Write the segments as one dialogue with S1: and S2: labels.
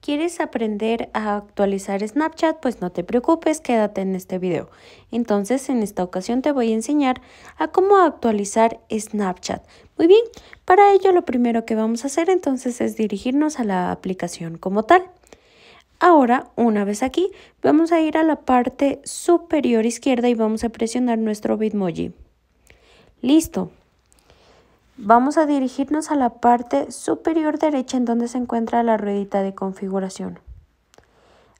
S1: ¿Quieres aprender a actualizar Snapchat? Pues no te preocupes, quédate en este video. Entonces, en esta ocasión te voy a enseñar a cómo actualizar Snapchat. Muy bien, para ello lo primero que vamos a hacer entonces es dirigirnos a la aplicación como tal. Ahora, una vez aquí, vamos a ir a la parte superior izquierda y vamos a presionar nuestro Bitmoji. Listo. Vamos a dirigirnos a la parte superior derecha en donde se encuentra la ruedita de configuración.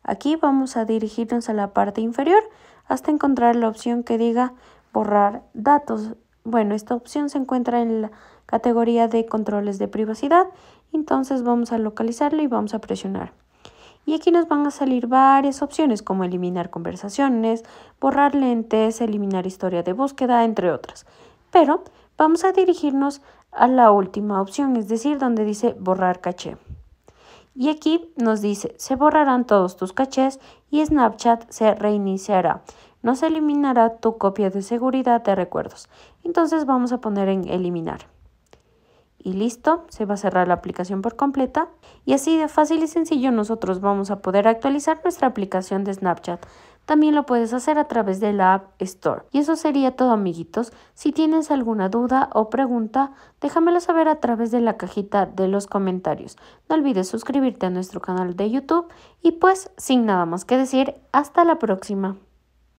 S1: Aquí vamos a dirigirnos a la parte inferior hasta encontrar la opción que diga borrar datos. Bueno, esta opción se encuentra en la categoría de controles de privacidad, entonces vamos a localizarlo y vamos a presionar. Y aquí nos van a salir varias opciones como eliminar conversaciones, borrar lentes, eliminar historia de búsqueda, entre otras. Pero vamos a dirigirnos a la última opción, es decir, donde dice borrar caché. Y aquí nos dice, se borrarán todos tus cachés y Snapchat se reiniciará. No se eliminará tu copia de seguridad de recuerdos. Entonces vamos a poner en eliminar. Y listo, se va a cerrar la aplicación por completa. Y así de fácil y sencillo nosotros vamos a poder actualizar nuestra aplicación de Snapchat. También lo puedes hacer a través de la App Store. Y eso sería todo amiguitos. Si tienes alguna duda o pregunta, déjamelo saber a través de la cajita de los comentarios. No olvides suscribirte a nuestro canal de YouTube y pues sin nada más que decir, hasta la próxima.